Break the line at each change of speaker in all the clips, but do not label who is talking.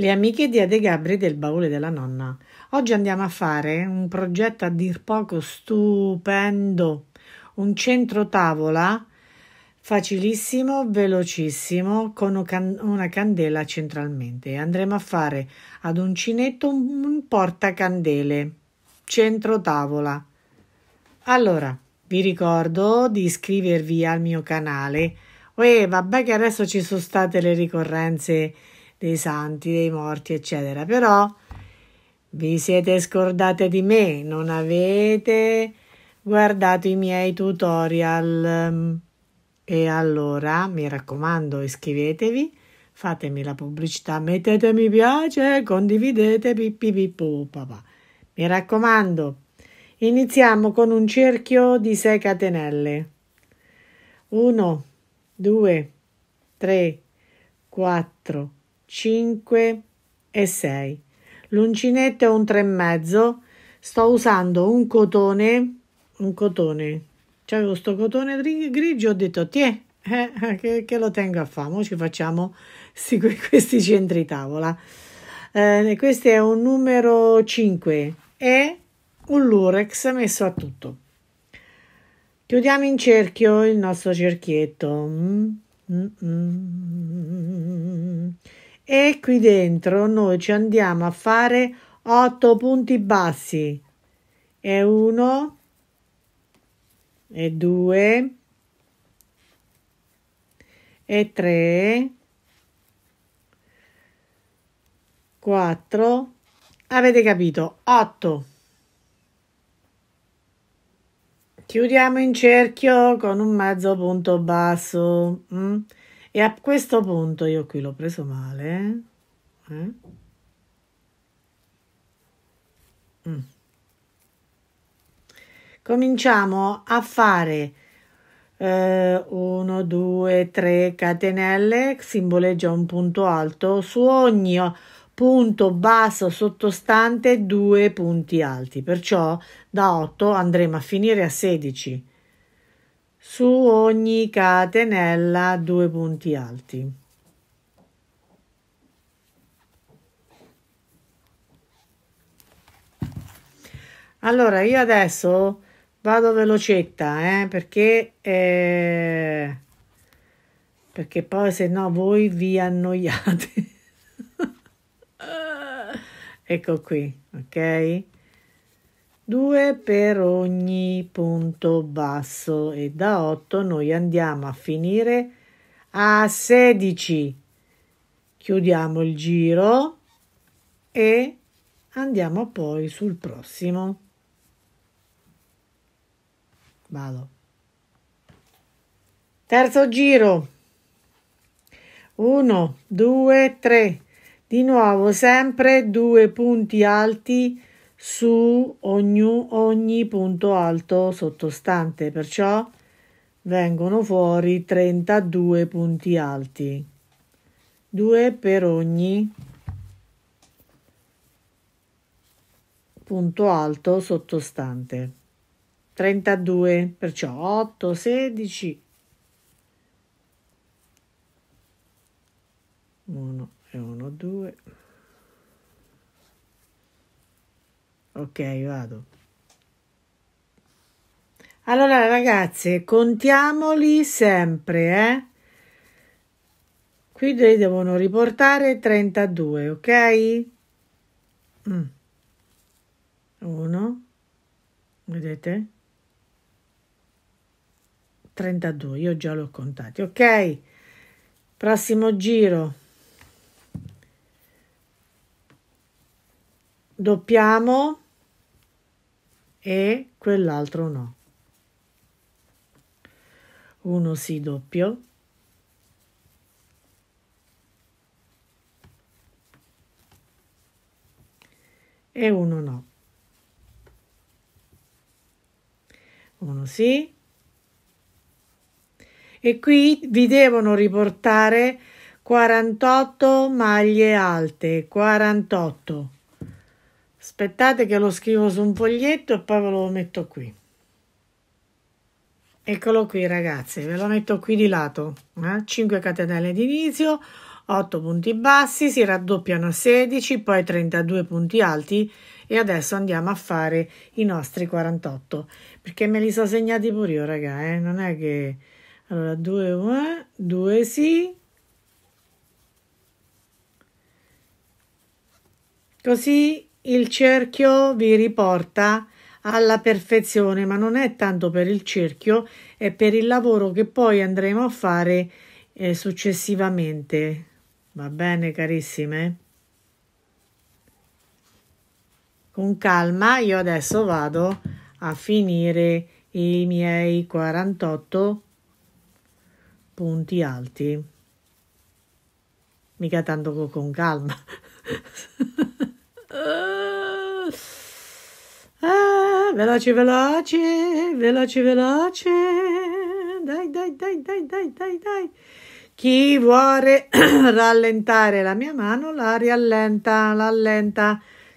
Le amiche di Ade Gabri del baule della nonna. Oggi andiamo a fare un progetto a dir poco stupendo, un centro tavola facilissimo, velocissimo, con una candela centralmente. Andremo a fare ad uncinetto un portacandele, centro tavola. Allora, vi ricordo di iscrivervi al mio canale. Uè, vabbè che adesso ci sono state le ricorrenze dei santi, dei morti, eccetera. Però vi siete scordate di me, non avete guardato i miei tutorial. E allora, mi raccomando, iscrivetevi, fatemi la pubblicità, mettete mi piace, condividete, pippipipu, papà. Mi raccomando, iniziamo con un cerchio di 6 catenelle. 1, 2, 3, 4, 5 e 6. L'uncinetto è un mezzo. Sto usando un cotone, un cotone. C'avevo questo cotone grigio, ho detto, tiè, eh, che, che, lo tengo a famo, ci facciamo sì, questi centri tavola. Eh, questo è un numero 5 e un lurex messo a tutto. Chiudiamo in cerchio il nostro cerchietto. Mm, mm, mm. mm, mm, mm e qui dentro noi ci andiamo a fare 8 punti bassi e 1 e 2 e 3 4 avete capito 8 chiudiamo in cerchio con un mezzo punto basso mm? E a questo punto io qui l'ho preso male. Eh? Mm. Cominciamo a fare 1, 2, 3 catenelle, simboleggia un punto alto, su ogni punto basso sottostante due punti alti, perciò da 8 andremo a finire a 16 su ogni catenella due punti alti. Allora io adesso vado velocetta eh, perché, eh, perché poi se no voi vi annoiate. ecco qui, ok? 2 per ogni punto basso e da 8 noi andiamo a finire a 16 chiudiamo il giro e andiamo poi sul prossimo vado terzo giro 1 2 3 di nuovo sempre due punti alti su ogni, ogni punto alto sottostante, perciò vengono fuori 32 punti alti, 2 per ogni punto alto sottostante. 32, perciò 8, 16, 1 e 1, 2. Ok, vado. Allora ragazze, contiamoli sempre, eh? Qui devono riportare 32, ok? 1, mm. vedete? 32, io già l'ho contato, ok? Prossimo giro. Doppiamo e quell'altro no. Uno si doppio e uno no. Uno sì. E qui vi devono riportare 48 maglie alte, 48. Aspettate che lo scrivo su un foglietto e poi ve lo metto qui. Eccolo qui ragazzi, ve lo metto qui di lato. Eh? 5 catenelle di inizio, 8 punti bassi, si raddoppiano a 16, poi 32 punti alti e adesso andiamo a fare i nostri 48 perché me li so segnati pure io ragazzi, eh? non è che... Allora 2, 1, 2 sì, così il cerchio vi riporta alla perfezione, ma non è tanto per il cerchio, è per il lavoro che poi andremo a fare eh, successivamente. Va bene, carissime? Con calma, io adesso vado a finire i miei 48 punti alti. Mica tanto con calma. Uh, eh, ah, eh, veloce, veloce, veloce, veloce. Dai, dai, dai, dai, dai, dai, dai. Chi vuole rallentare la mia mano la riallenta, la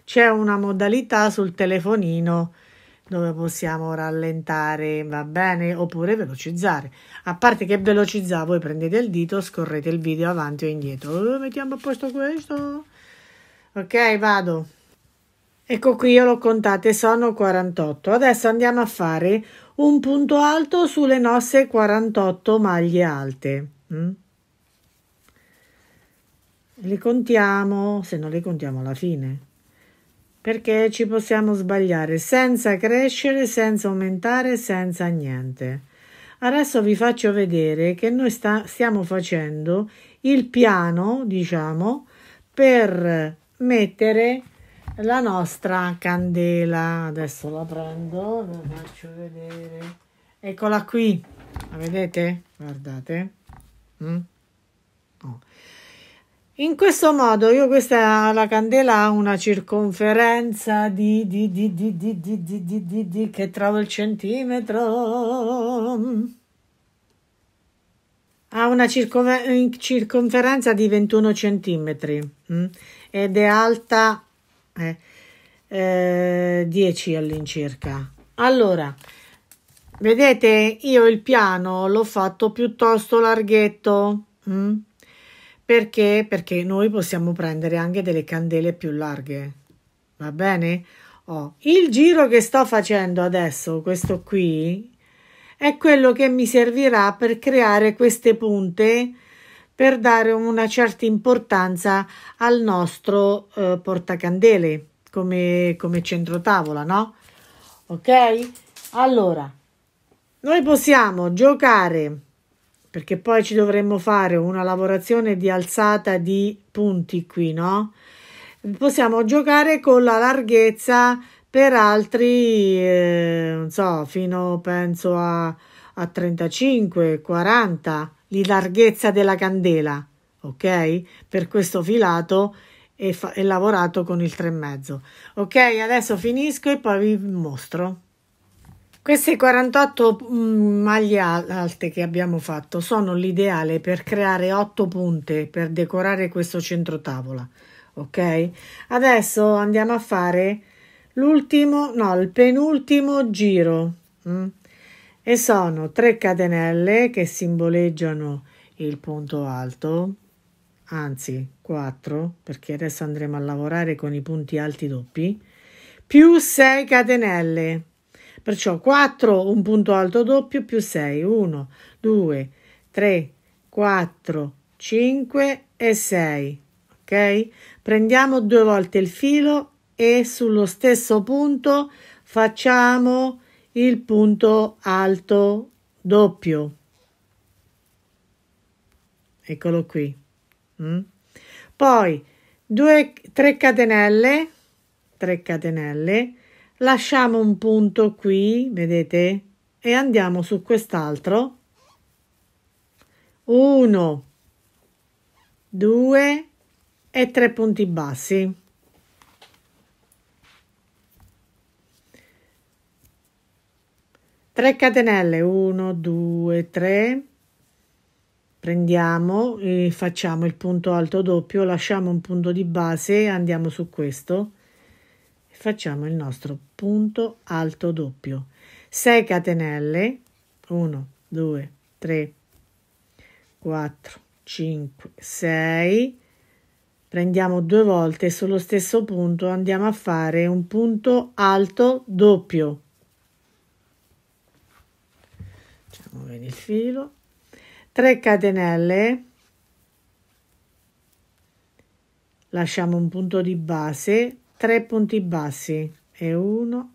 C'è una modalità sul telefonino dove possiamo rallentare, va bene, oppure velocizzare. A parte che velocizzare, voi prendete il dito, scorrete il video avanti o indietro. Uh, mettiamo a posto questo ok vado ecco qui io l'ho contate sono 48 adesso andiamo a fare un punto alto sulle nostre 48 maglie alte mm? le contiamo se non le contiamo alla fine perché ci possiamo sbagliare senza crescere senza aumentare senza niente Adesso vi faccio vedere che noi sta, stiamo facendo il piano, diciamo, per mettere la nostra candela. Adesso la prendo, la faccio vedere. Eccola qui, la vedete? Guardate. Mm? Oh. In questo modo, io questa la candela ha una circonferenza di, di, di, di, di, di, di, di, di, di che trova il centimetro ha una circonferenza di 21 cm mh, ed è alta eh, eh, 10 all'incirca. Allora, vedete, io il piano l'ho fatto piuttosto larghetto. Mh, mm, perché? Perché noi possiamo prendere anche delle candele più larghe. Va bene? Oh, il giro che sto facendo adesso, questo qui, è quello che mi servirà per creare queste punte per dare una certa importanza al nostro eh, portacandele come, come centro tavola, no? Ok? Allora, noi possiamo giocare perché poi ci dovremmo fare una lavorazione di alzata di punti qui, no? Possiamo giocare con la larghezza per altri, eh, non so, fino penso a, a 35-40 di larghezza della candela, ok? Per questo filato e, e lavorato con il 3,5. Ok, adesso finisco e poi vi mostro. Queste 48 mm, maglie alte che abbiamo fatto sono l'ideale per creare 8 punte per decorare questo centro tavola. Ok, adesso andiamo a fare l'ultimo, no, il penultimo giro mh? Mm, e sono tre catenelle che simboleggiano il punto alto, anzi 4 perché adesso andremo a lavorare con i punti alti doppi, più 6 catenelle. Perciò 4 un punto alto doppio più 6, 1, 2, 3, 4, 5 e 6. Ok? Prendiamo due volte il filo e sullo stesso punto facciamo il punto alto doppio. Eccolo qui. Mm. Poi 3 catenelle 3 catenelle lasciamo un punto qui, vedete? E andiamo su quest'altro. 1 2 e 3 punti bassi. 3 catenelle 1 2 3 prendiamo e facciamo il punto alto doppio lasciamo un punto di base andiamo su questo e facciamo il nostro punto alto doppio 6 catenelle 1 2 3 4 5 6 prendiamo due volte sullo stesso punto andiamo a fare un punto alto doppio muovendo il filo 3 catenelle lasciamo un punto di base 3 punti bassi e 1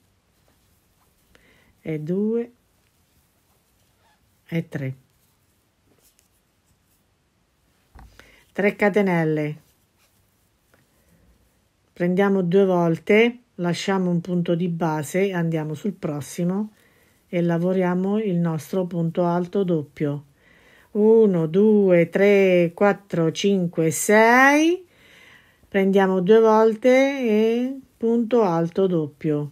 e 2 e 3 3 catenelle prendiamo due volte lasciamo un punto di base andiamo sul prossimo e lavoriamo il nostro punto alto doppio. 1, 2, 3, 4, 5, 6. Prendiamo due volte e punto alto doppio.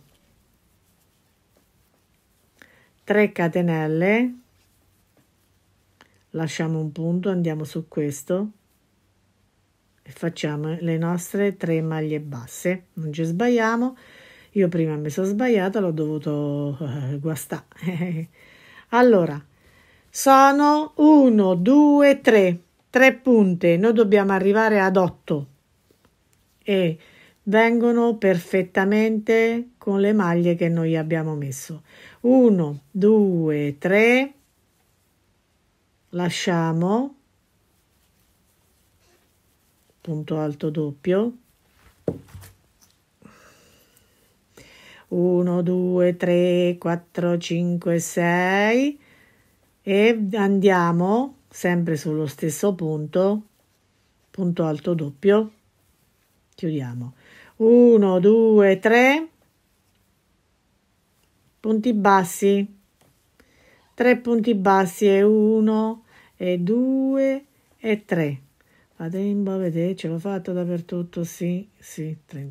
3 catenelle. Lasciamo un punto, andiamo su questo e facciamo le nostre 3 maglie basse. Non ci sbagliamo. Io prima mi sono sbagliata, l'ho dovuto eh, guastare. allora, sono 1, 2, 3, 3 punte. Noi dobbiamo arrivare ad 8 e vengono perfettamente con le maglie che noi abbiamo messo. 1, 2, 3, lasciamo punto alto doppio 1, 2, 3, 4, 5, 6 e andiamo sempre sullo stesso punto, punto alto doppio, chiudiamo, 1, 2, 3, punti bassi, 3 punti bassi e 1 e 2 e 3. Fate in vedete, ce l'ho fatto dappertutto, sì, sì, 3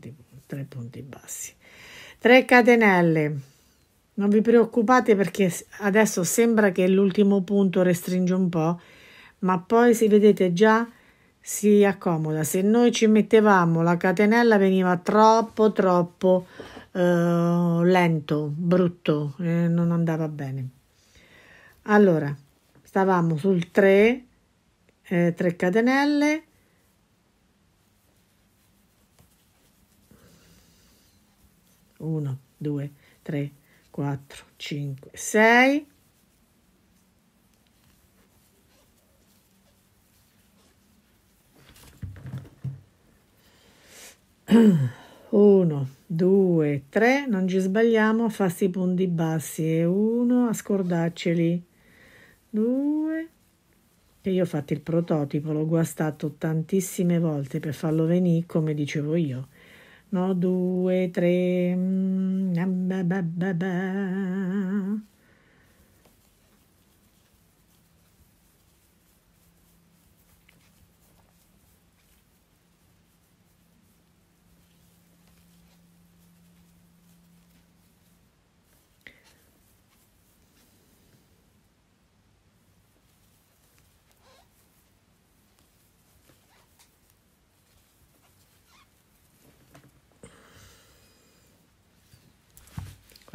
punti bassi. 3 catenelle non vi preoccupate perché adesso sembra che l'ultimo punto restringe un po' ma poi si vedete già si accomoda se noi ci mettevamo la catenella veniva troppo troppo eh, lento brutto eh, non andava bene allora stavamo sul 3 eh, 3 catenelle 1, 2, 3, 4, 5, 6. Uno, due, tre, non ci sbagliamo, fa i punti bassi e uno a scordarceli. Due, e io ho fatto il prototipo, l'ho guastato tantissime volte per farlo venire come dicevo io. 1, 2, 3.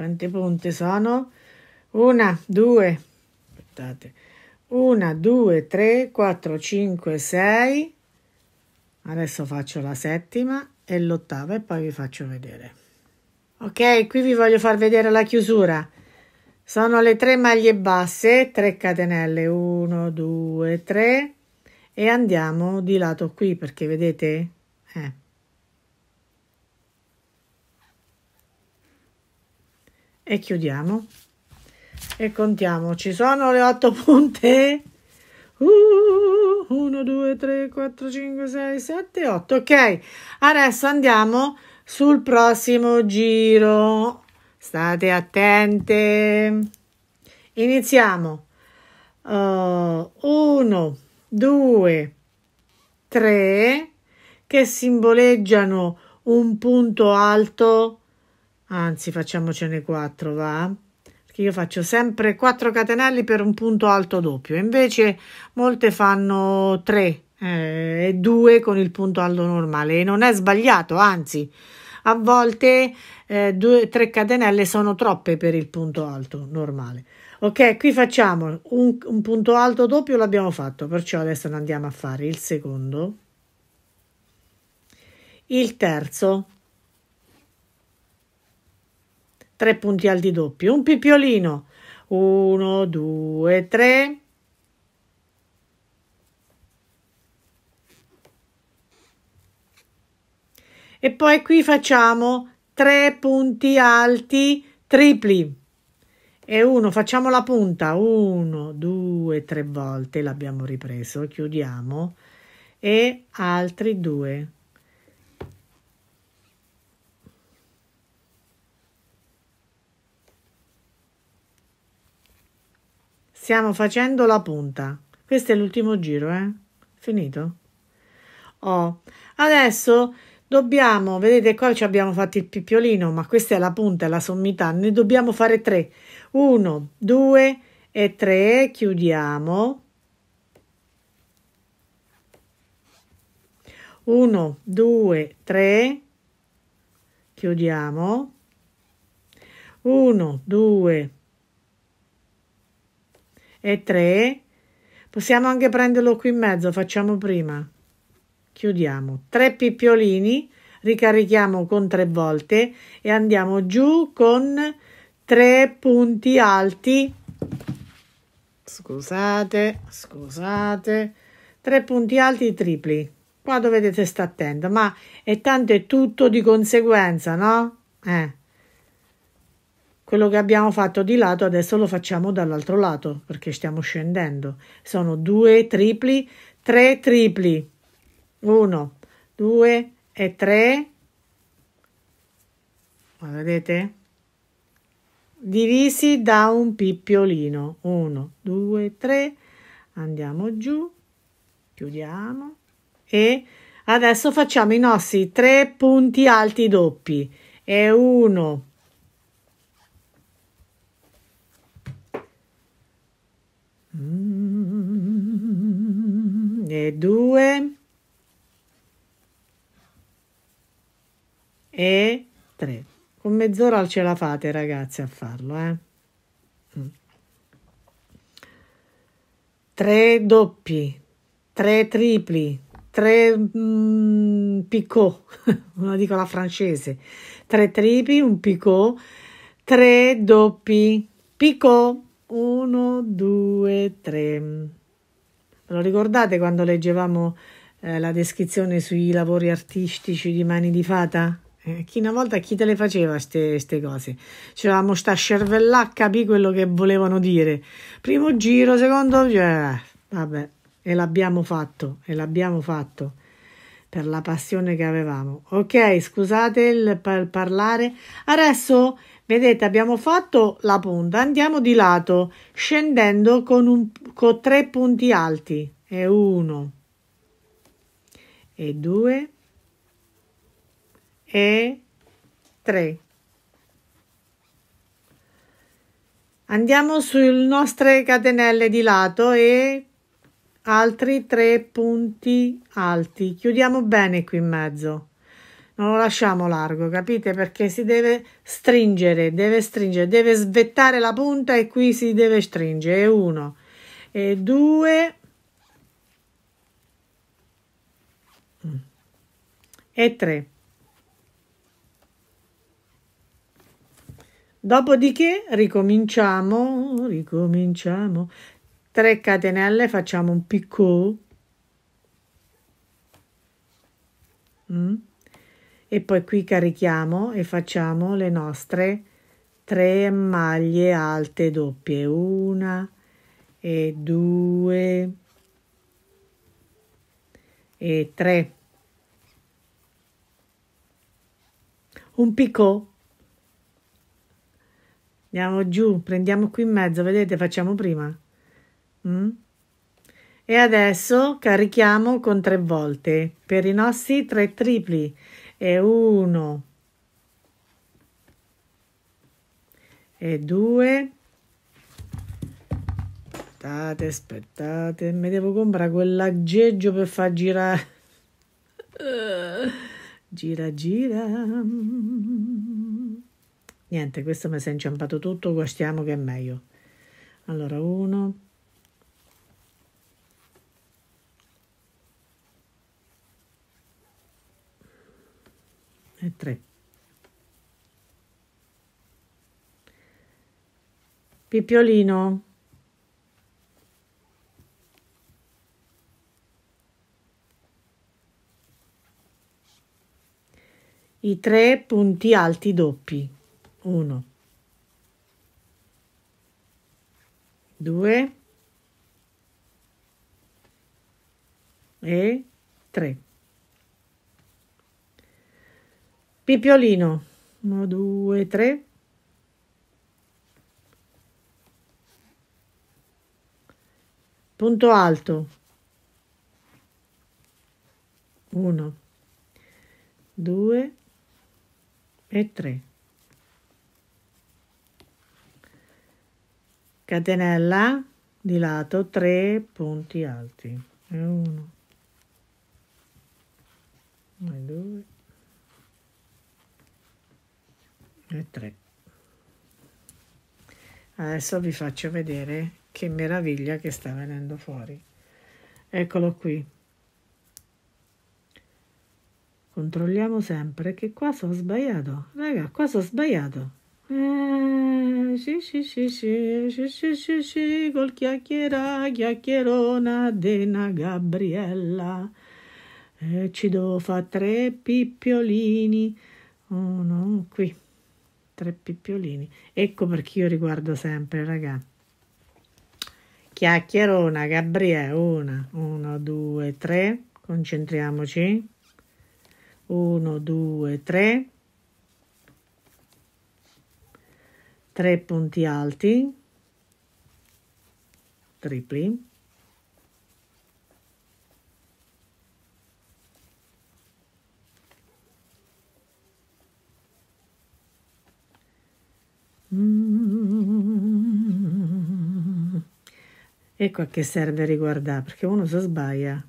quante punte sono? Una, due, aspettate, una, due, tre, quattro, cinque, sei, adesso faccio la settima e l'ottava e poi vi faccio vedere. Ok, qui vi voglio far vedere la chiusura. Sono le tre maglie basse, 3 catenelle, 1, 2, 3 e andiamo di lato qui perché vedete? Eh, e chiudiamo e contiamo ci sono le otto punte 1 2 3 4 5 6 7 8 ok adesso andiamo sul prossimo giro state attente iniziamo 1 2 3 che simboleggiano un punto alto Anzi, facciamocene 4, va? Perché io faccio sempre 4 catenelli per un punto alto doppio. Invece molte fanno 3 eh, e 2 con il punto alto normale. E non è sbagliato, anzi, a volte 3 eh, catenelle sono troppe per il punto alto normale. Ok, qui facciamo un, un punto alto doppio, l'abbiamo fatto, perciò adesso andiamo a fare il secondo, il terzo 3 punti alti doppi, un pippiolino, 1, 2, 3, e poi qui facciamo 3 punti alti tripli e uno, facciamo la punta 1 2 3 volte l'abbiamo ripreso chiudiamo e altri due. Stiamo facendo la punta. Questo è l'ultimo giro, eh? Finito? Oh, adesso dobbiamo, vedete qua ci abbiamo fatto il pippiolino, ma questa è la punta, è la sommità, ne dobbiamo fare tre. Uno, due e tre, chiudiamo. Uno, due, tre. chiudiamo, Uno, due, tre e 3. Possiamo anche prenderlo qui in mezzo, facciamo prima. Chiudiamo. 3 pippiolini, ricarichiamo con 3 volte e andiamo giù con 3 punti alti. Scusate, scusate. 3 punti alti tripli. Qua dovete stare attento, ma è tanto è tutto di conseguenza, no? Eh quello che abbiamo fatto di lato adesso lo facciamo dall'altro lato perché stiamo scendendo sono due tripli tre tripli 1 2 e 3 vedete divisi da un pippiolino 1 2 3 andiamo giù chiudiamo e adesso facciamo i nostri tre punti alti doppi e 1 Mm, e due e tre con mezz'ora ce la fate ragazzi a farlo eh? tre doppi tre tripli tre mm, picot una la francese tre tripli un picot tre doppi picot 1, 2, 3. Ve lo ricordate quando leggevamo eh, la descrizione sui lavori artistici di Mani di Fata? Eh, chi una volta chi te le faceva queste cose? C'eravamo sta cervellà a capire quello che volevano dire. Primo giro, secondo giro, eh, vabbè, e l'abbiamo fatto, e l'abbiamo fatto per la passione che avevamo. Ok, scusate il par- parlare. Adesso Vedete, abbiamo fatto la punta, andiamo di lato, scendendo con, un, con tre punti alti. E uno, e due, e tre. Andiamo sulle nostre catenelle di lato e altri tre punti alti. Chiudiamo bene qui in mezzo non lo lasciamo largo, capite? Perché si deve stringere, deve stringere, deve svettare la punta e qui si deve stringere. Uno e due e tre. Dopodiché ricominciamo, ricominciamo 3 catenelle, facciamo un picco. Mm e poi qui carichiamo e facciamo le nostre tre maglie alte doppie una e due e tre un picco andiamo giù prendiamo qui in mezzo vedete facciamo prima mm? e adesso carichiamo con tre volte per i nostri tre tripli e uno e due aspettate aspettate mi devo comprare quell'aggeggio per far girare gira gira niente questo mi si è inciampato tutto guastiamo che è meglio allora uno e 3. Pippiolino. I tre punti alti doppi. 1. 2 e 3. Pippiolino. 1, 2, 3. Punto alto. 1, 2 e 3. Catenella di lato 3 punti alti. 1, 2, e 3 adesso vi faccio vedere che meraviglia che sta venendo fuori eccolo qui controlliamo sempre che qua sono sbagliato raga qua sono sbagliato eh, sì, sì, sì, sì, sì, sì, sì, sì, col chiacchiera, chiacchierona dena Gabriella. Eh, ci devo fare tre pippiolini. Uno oh, qui tre pippiolini. Ecco perché io riguardo sempre, raga. Chiacchierona, Gabriele, una, uno, due, tre, concentriamoci. Uno, due, tre. Tre punti alti, tripli. Mm. Ecco a che serve riguardare, perché uno si sbaglia.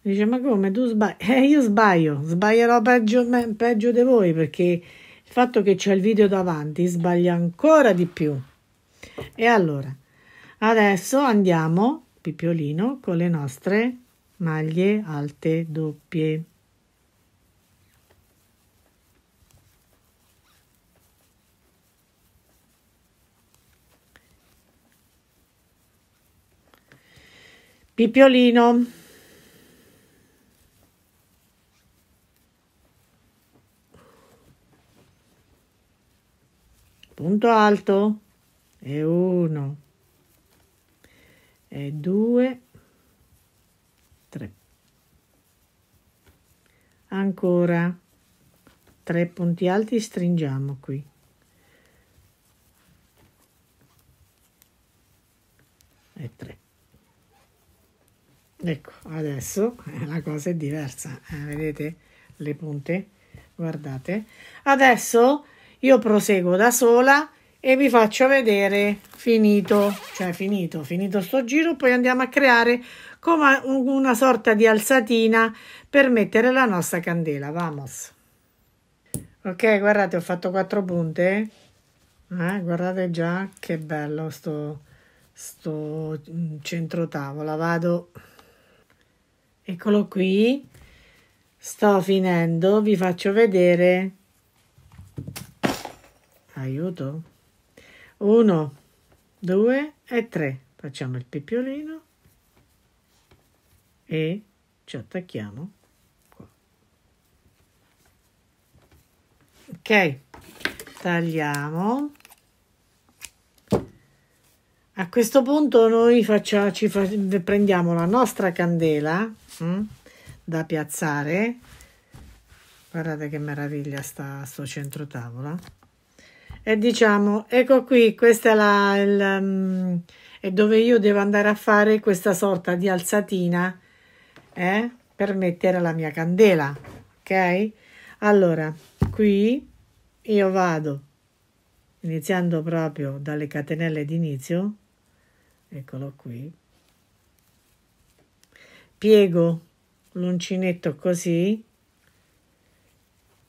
Dice, ma come tu sbagli? Eh, io sbaglio, sbaglierò peggio, peggio di voi, perché il fatto che c'è il video davanti sbaglia ancora di più. E allora, adesso andiamo, Pippiolino, con le nostre maglie alte doppie. Pippiolino. Punto alto e uno e due, tre. Ancora tre punti alti stringiamo qui. E tre ecco adesso eh, la cosa è diversa eh, vedete le punte guardate adesso io proseguo da sola e vi faccio vedere finito cioè finito finito sto giro poi andiamo a creare come una sorta di alzatina per mettere la nostra candela vamos ok guardate ho fatto quattro punte eh, eh guardate già che bello sto, sto mm, centro tavola vado eccolo qui sto finendo vi faccio vedere aiuto uno due e tre facciamo il pippiolino e ci attacchiamo qua. ok tagliamo a questo punto noi faccia, ci fa, prendiamo la nostra candela mh? Mm? da piazzare. Guardate che meraviglia sta sto centro tavola. E diciamo, ecco qui, questa è la... Il, um, è dove io devo andare a fare questa sorta di alzatina eh, per mettere la mia candela, ok? Allora, qui io vado iniziando proprio dalle catenelle d'inizio, eccolo qui, piego l'uncinetto così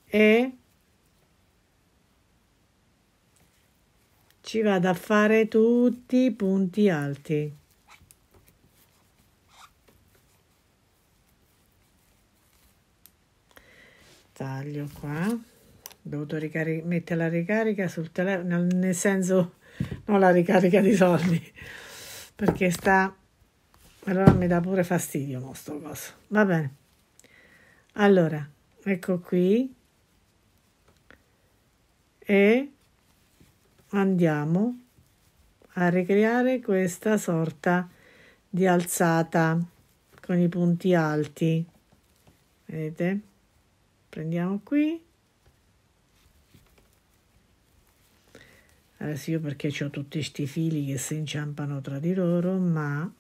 e ci vado a fare tutti i punti alti taglio qua ho dovuto mettere la ricarica sul telefono nel senso non la ricarica di soldi perché sta allora mi dà pure fastidio mo sto coso. Va bene. Allora, ecco qui. E andiamo a ricreare questa sorta di alzata con i punti alti. Vedete? Prendiamo qui. Adesso io perché ho tutti questi fili che si inciampano tra di loro, ma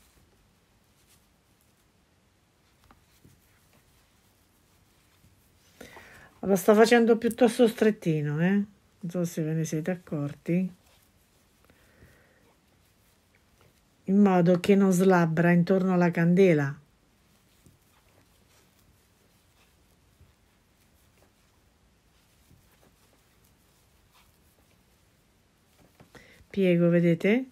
Lo sta facendo piuttosto strettino, eh? Non so se ve ne siete accorti. In modo che non slabbra intorno alla candela. Piego, vedete?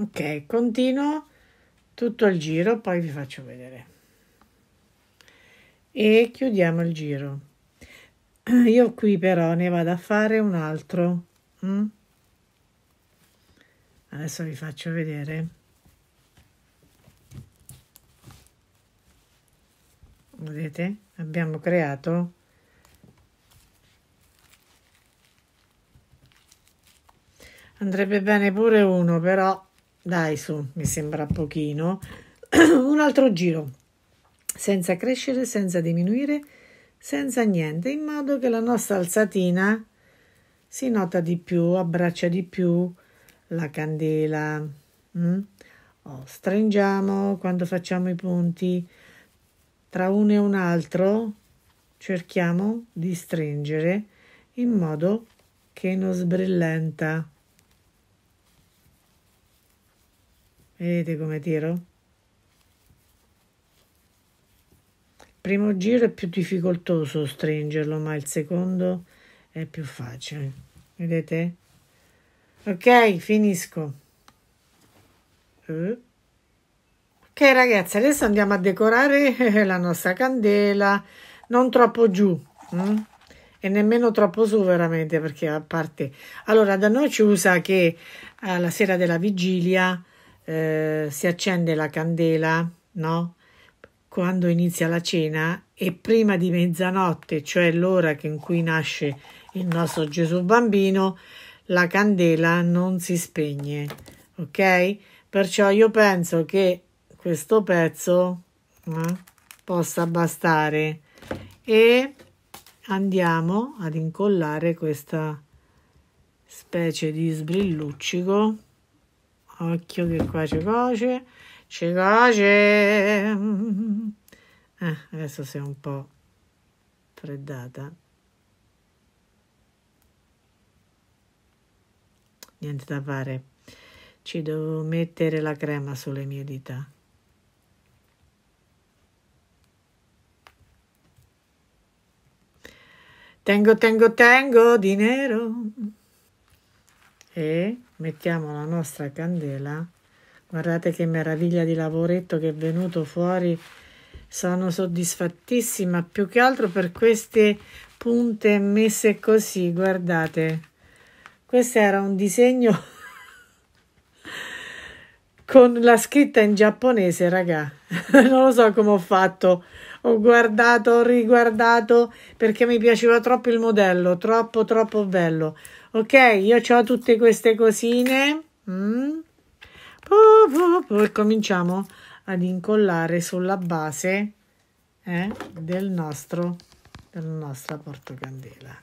ok continuo tutto il giro poi vi faccio vedere e chiudiamo il giro io qui però ne vado a fare un altro mm? adesso vi faccio vedere vedete abbiamo creato andrebbe bene pure uno però dai su, mi sembra pochino. un altro giro, senza crescere, senza diminuire, senza niente, in modo che la nostra alzatina si nota di più, abbraccia di più la candela. Mm? Oh, stringiamo quando facciamo i punti tra uno e un altro, cerchiamo di stringere in modo che non sbrillenta. Vedete come tiro? primo giro è più difficoltoso stringerlo, ma il secondo è più facile. Vedete? Ok, finisco. Eh? Ok ragazzi, adesso andiamo a decorare la nostra candela, non troppo giù hm? e nemmeno troppo su veramente perché a parte... Allora, da noi ci usa che alla sera della vigilia eh, si accende la candela, no? Quando inizia la cena e prima di mezzanotte, cioè l'ora in cui nasce il nostro Gesù bambino, la candela non si spegne, ok? Perciò io penso che questo pezzo eh, possa bastare e andiamo ad incollare questa specie di sbrilluccico Occhio che qua ci coce, ci coce. Eh, adesso sei un po' freddata. Niente da fare. Ci devo mettere la crema sulle mie dita. Tengo, tengo, tengo di nero. E mettiamo la nostra candela guardate che meraviglia di lavoretto che è venuto fuori sono soddisfattissima più che altro per queste punte messe così guardate questo era un disegno con la scritta in giapponese raga non lo so come ho fatto ho guardato ho riguardato perché mi piaceva troppo il modello troppo troppo bello Ok, io ho tutte queste cosine. Mm. Puh, puh, puh. E cominciamo ad incollare sulla base eh, del nostro, della nostra portocandela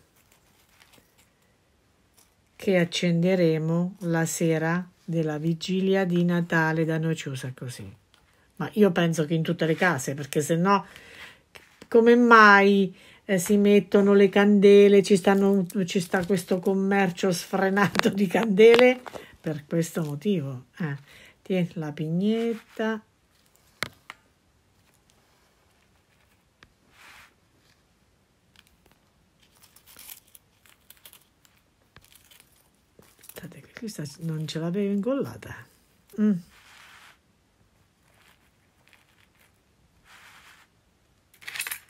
che accenderemo la sera della vigilia di Natale da noi ci così. Ma io penso che in tutte le case, perché se no, come mai eh, si mettono le candele, ci, stanno, ci sta questo commercio sfrenato di candele per questo motivo. Eh, tieni la pignetta. Aspettate che questa non ce l'avevo incollata. Mm.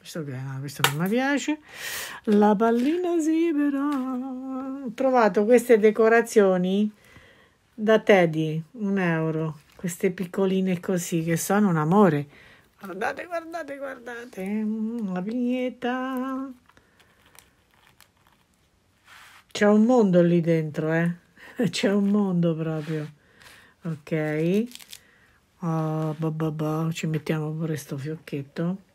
questo, questo non mi piace la pallina sì però ho trovato queste decorazioni da Teddy un euro queste piccoline così che sono un amore guardate guardate guardate mm, la vignetta c'è un mondo lì dentro eh c'è un mondo proprio ok oh, bah bah bah. ci mettiamo pure sto fiocchetto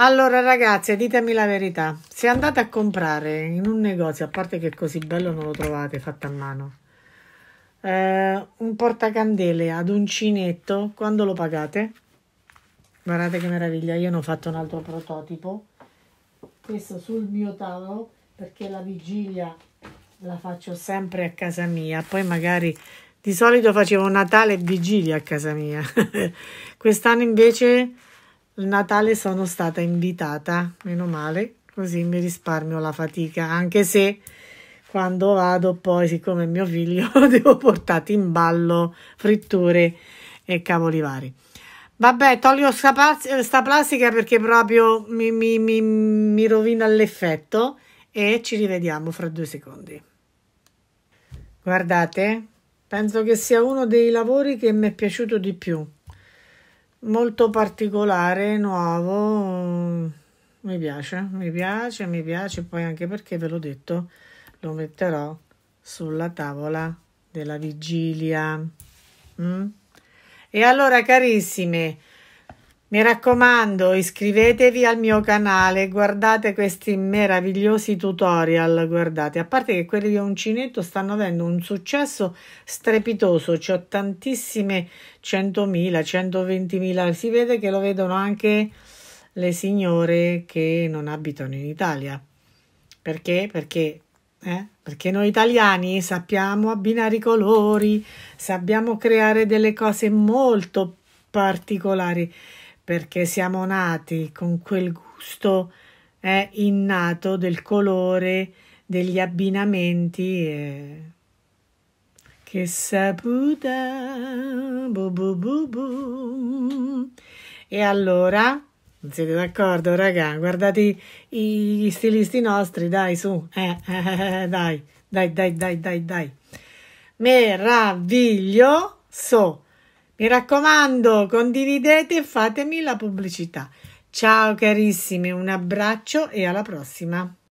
Allora ragazzi, ditemi la verità, se andate a comprare in un negozio, a parte che è così bello non lo trovate fatto a mano, eh, un portacandele ad uncinetto, quando lo pagate? Guardate che meraviglia, io ne ho fatto un altro prototipo, questo sul mio tavolo, perché la vigilia la faccio sempre a casa mia, poi magari di solito facevo Natale e vigilia a casa mia, quest'anno invece il Natale sono stata invitata, meno male, così mi risparmio la fatica, anche se quando vado poi, siccome è mio figlio, devo portare in ballo fritture e cavoli vari. Vabbè, tolgo questa plastica perché proprio mi, mi, mi, mi rovina l'effetto e ci rivediamo fra due secondi. Guardate, penso che sia uno dei lavori che mi è piaciuto di più molto particolare, nuovo. Mi piace, mi piace, mi piace. Poi anche perché ve l'ho detto, lo metterò sulla tavola della vigilia. Mm? E allora, carissime, mi raccomando, iscrivetevi al mio canale, guardate questi meravigliosi tutorial, guardate, a parte che quelli di Uncinetto stanno avendo un successo strepitoso, C'ho tantissime 100.000, 120.000, si vede che lo vedono anche le signore che non abitano in Italia. Perché? Perché eh? Perché noi italiani sappiamo abbinare i colori, sappiamo creare delle cose molto particolari perché siamo nati con quel gusto eh, innato del colore, degli abbinamenti. Eh. Che saputa, bu bu bu bu. E allora, non siete d'accordo, raga? Guardate i, i stilisti nostri, dai, su, eh, eh, dai, dai, dai, dai, dai, dai. Meraviglioso. Mi raccomando, condividete e fatemi la pubblicità. Ciao carissimi, un abbraccio e alla prossima.